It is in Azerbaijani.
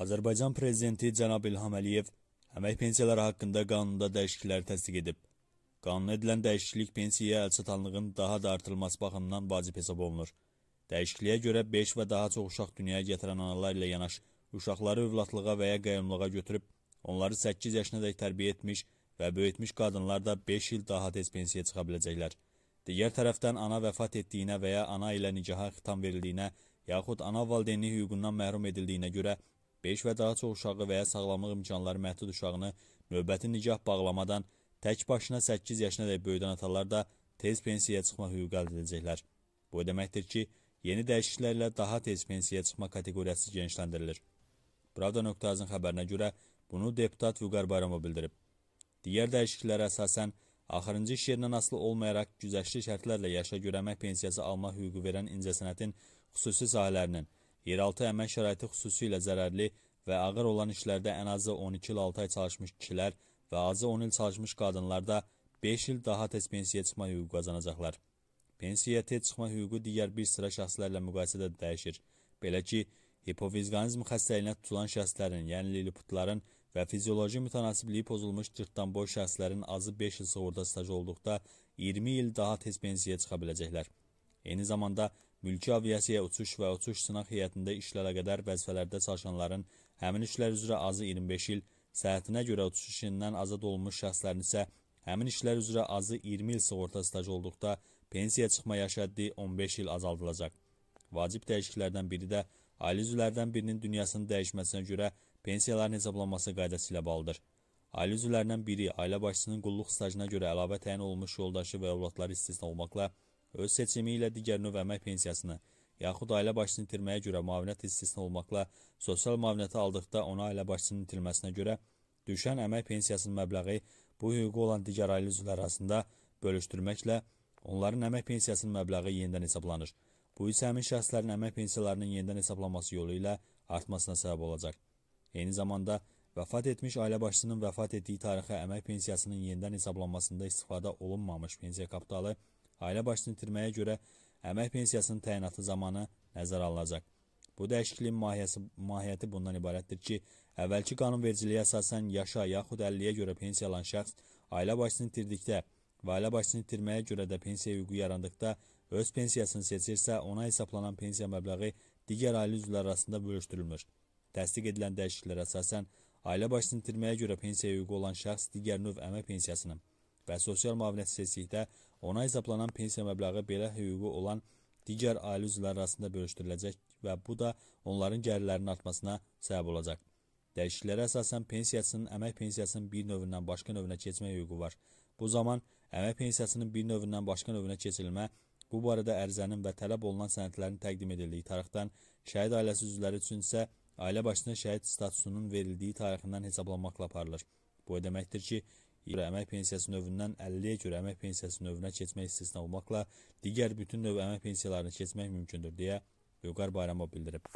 Azərbaycan Prezidenti Cənab İlham Əliyev əmək pensiyaları haqqında qanunda dəyişikliklər təsdiq edib. Qanuna edilən dəyişiklik pensiyaya əlçatanlığın daha da artırılması baxımından vacib hesab olunur. Dəyişikliyə görə 5 və daha çox uşaq dünyaya gətirən analar ilə yanaşı, uşaqları övladlığa və ya qayımlığa götürüb, onları 8 yaşınadək tərbiyə etmiş və böyütmüş qadınlar da 5 il daha tez pensiyaya çıxa biləcəklər. Digər tərəfdən ana vəfat etdiyinə və ya ana ilə nikaha xitam verildiyinə, yaxud ana valideyni hüququndan məhrum edildiyinə görə 5 və daha çox uşağı və ya sağlamlıq imkanları məhdud uşağını növbəti nikah bağlamadan tək başına 8 yaşına dək böyüdən atalar da tez pensiyaya çıxma hüququ əldə edəcəklər. Bu deməkdir ki, yeni dəyişikliklərlə daha tez pensiyaya çıxma kateqoriyası genişləndirilir. Pravda.az-ın xəbərinə görə bunu deputat Vüqar Bayramov bildirib. Digər dəyişikliklərə əsasən, Axırıncı iş yerindən asılı olmayaraq güzəşli şərtlərlə yaşa görəmək pensiyası alma hüququ verən incəsənətin xüsusi sahələrinin Yeraltı əmək şəraiti xüsusilə zərərli və ağır olan işlərdə ən azı 12 il 6 ay çalışmış kişilər və azı 10 il çalışmış qadınlar da 5 il daha tez pensiyaya çıxma hüququ qazanacaqlar. Pensiyaya tez çıxma hüququ digər bir sıra şəxslərlə müqayisədə də dəyişir. Belə ki, hipofizqanizm xəstəliyinə tutulan şəxslərin, yəni liliputların və fizioloji mütənasibliyi pozulmuş cırtdan boy şəxslərin azı 5 il sığorta stajı olduqda 20 il daha tez pensiyaya çıxa biləcəklər. Eyni zamanda mülki aviasiyaya uçuş və uçuş sınaq heyətində işlərə qədər vəzifələrdə çalışanların həmin işlər üzrə azı 25 il, səhətinə görə uçuş işindən azad olunmuş şəxslərin isə həmin işlər üzrə azı 20 il sığorta stajı olduqda pensiya çıxma yaş həddi 15 il azaldılacaq. Vacib dəyişikliklərdən biri də ailə üzvlərindən birinin dünyasının dəyişməsinə görə pensiyaların hesablanması qaydası ilə bağlıdır. Ailə üzvlərindən biri ailə başçısının qulluq stajına görə əlavə təyin olunmuş yoldaşı və övladları istisna olmaqla öz seçimi ilə digər növ əmək pensiyasını yaxud ailə başçısını itirməyə görə müavinət istisna olmaqla sosial müavinəti aldıqda ona ailə başçısının itilməsinə görə düşən əmək pensiyasının məbləği bu hüququ olan digər ailə üzvləri arasında bölüşdürməklə onların əmək pensiyasının məbləği yenidən hesablanır. Bu isə həmin şəxslərin əmək pensiyalarının yenidən hesablanması yolu ilə artmasına səbəb olacaq. Eyni zamanda vəfat etmiş ailə başçısının vəfat etdiyi tarixə əmək pensiyasının yenidən hesablanmasında istifadə olunmamış pensiya kapitalı ailə başçını itirməyə görə əmək pensiyasının təyinatı zamanı nəzərə alınacaq. Bu dəyişikliyin mahiyyəsi, mahiyyəti bundan ibarətdir ki, əvvəlki qanunvericiliyə əsasən yaşa yaxud 50-yə görə pensiya alan şəxs ailə başçısını itirdikdə və ailə başçısını itirməyə görə də pensiya hüququ yarandıqda öz pensiyasını seçirsə, ona hesablanan pensiya məbləği digər ailə üzvləri arasında bölüşdürülmür. Təsdiq edilən dəyişikliklər əsasən ailə başçısını itirməyə görə pensiya hüququ olan şəxs digər növ əmək pensiyasının və sosial müavinətsizlikdə ona hesablanan pensiya məbləği belə hüququ olan digər ailə üzvləri arasında bölüşdürüləcək və bu da onların gəlirlərinin artmasına səbəb olacaq. Dəyişikliklərə əsasən pensiyasının əmək pensiyasının bir növündən başqa növünə keçmək hüququ var. Bu zaman əmək pensiyasının bir növündən başqa növünə keçirilmə bu barədə ərizənin və tələb olunan sənədlərin təqdim edildiyi tarixdən, şəhid ailəsi üzvləri üçün isə ailə başına şəhid statusunun verildiyi tarixindən hesablanmaqla aparılır. Bu deməkdir ki, görə əmək pensiyası növündən 50-yə görə əmək pensiyası növünə keçmək istisna olmaqla digər bütün növ əmək pensiyalarını keçmək mümkündür deyə Vüqar Bayramov bildirib.